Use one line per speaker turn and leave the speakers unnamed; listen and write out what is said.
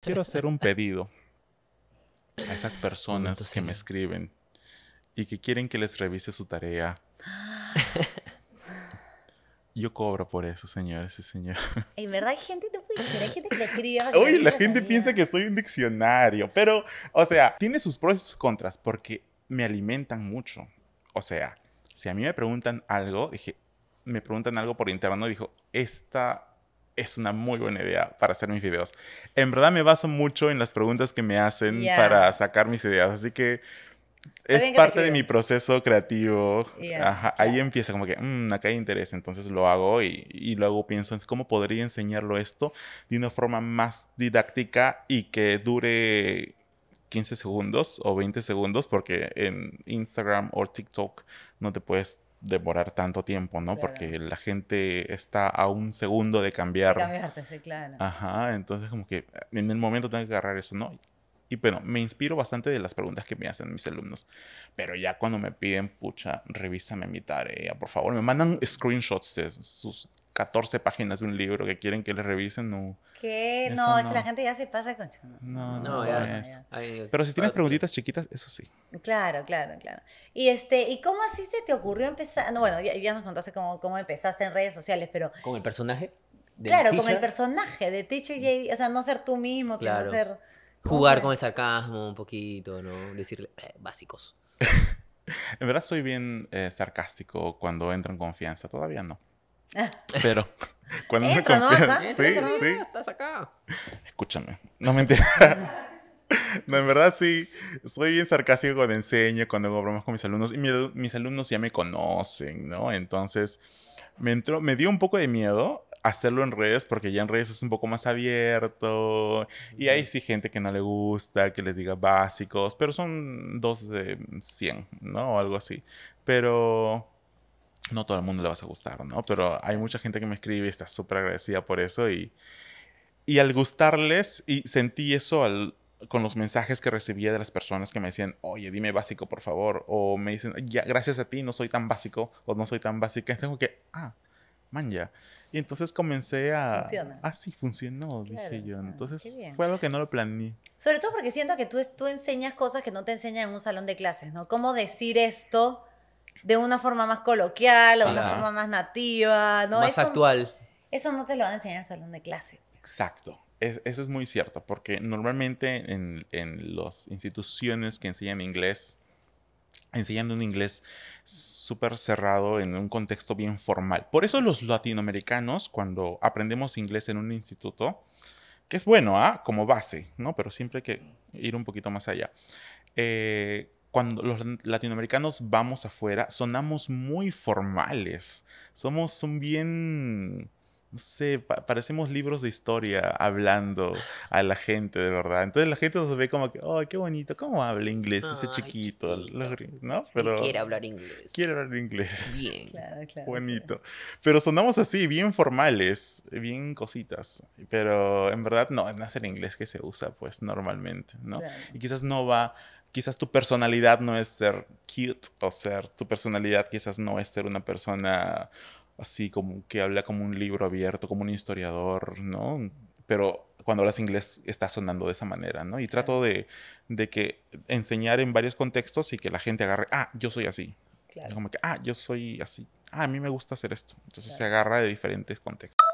quiero hacer un pedido a esas personas que me escriben y que quieren que les revise su tarea. Yo cobro por eso, señores y señores. En verdad hay gente, que Oye, la gente piensa que soy un diccionario, pero, o sea, tiene sus pros y sus contras porque me alimentan mucho. O sea, si a mí me preguntan algo, dije, me preguntan algo por interno, dijo, esta es una muy buena idea para hacer mis videos. En verdad me baso mucho en las preguntas que me hacen para sacar mis ideas, así que es parte de mi proceso creativo. Ahí empieza como que, mmm, acá hay interés, entonces lo hago y, y, luego pienso en cómo podría enseñarlo esto de una forma más didáctica y que dure 15 segundos o 20 segundos, porque en Instagram o TikTok no te puedes demorar tanto tiempo, ¿no? Porque la gente está a un segundo de cambiar. De cambiarte, sí, claro. Ajá, entonces como que en el momento tengo que agarrar eso, ¿no? Y bueno, me inspiro bastante de las preguntas que me hacen mis alumnos. Pero ya cuando me piden, pucha, revísame mi tarea, por favor. Me mandan screenshots de sus 14 páginas de un libro que quieren que le revisen, no. ¿Qué? No, que la gente ya se pasa con... No, no, no, Pero si tienes preguntitas chiquitas, eso sí. Claro, claro, claro. Y, este, ¿y cómo así se te ocurrió empezar? bueno, ya, nos contaste cómo, cómo empezaste en redes sociales, pero... ¿Con el personaje? Claro, con el personaje de Teacher mm. J, o sea, no ser tú mismo, sino ser... Jugar con el sarcasmo un poquito, ¿no? Decirle eh, básicos. en verdad soy bien eh, sarcástico cuando entro en confianza, todavía no. Pero cuando me confías, sí, sí. Estás acá. Escúchame, no me No, en verdad sí, soy bien sarcástico cuando enseño, cuando hago bromas con mis alumnos. Y mis alumnos ya me conocen, ¿no? Entonces, me, entró, me dio un poco de miedo hacerlo en redes porque ya en redes es un poco más abierto y hay sí gente que no le gusta que les diga básicos, pero son dos de cien, ¿no? O algo así. Pero no todo el mundo le vas a gustar, ¿no? Pero hay mucha gente que me escribe y está súper agradecida por eso y, y al gustarles, y sentí eso con los mensajes que recibía de las personas que me decían, oye, dime básico, por favor, o me dicen, ya, gracias a ti no soy tan básico o no soy tan básica, tengo que, ah, man ya. Y entonces comencé a... Funciona. Ah, sí, funcionó, dije yo. Entonces fue algo que no lo planeé. Sobre todo porque siento que tú, tú enseñas cosas que no te enseñan en un salón de clases, ¿no? ¿Cómo decir esto? de una forma más coloquial, de una forma más nativa, ¿no? Más actual. Eso no te lo van a enseñar en el salón de clase. Exacto. eso es muy cierto, porque normalmente en, las instituciones que enseñan inglés, enseñando un inglés súper cerrado en un contexto bien formal. Por eso los latinoamericanos, cuando aprendemos inglés en un instituto, que es bueno, ¿ah? como base, ¿no? Pero siempre hay que ir un poquito más allá. Eh, cuando los latinoamericanos vamos afuera, sonamos muy formales. Somos son bien no sé, parecemos libros de historia hablando a la gente, de verdad. Entonces la gente nos ve como que, oh, qué bonito, ¿cómo habla inglés ese chiquito? ¿No? Pero quiere hablar inglés. Quiere hablar inglés. Bien. Claro, claro, bonito. Pero sonamos así, bien formales, bien cositas. Pero en verdad no, es el inglés que se usa, pues, normalmente, ¿no? Y quizás no va quizás tu personalidad no es ser cute o ser tu personalidad quizás no es ser una persona así como que habla como un libro abierto, como un historiador, ¿no? Pero cuando hablas inglés está sonando de esa manera, ¿no? Y trato de, de que enseñar en varios contextos y que la gente agarre, ah, yo soy así. Como que, ah, yo soy así. Ah, a mí me gusta hacer esto. Entonces se agarra de diferentes contextos.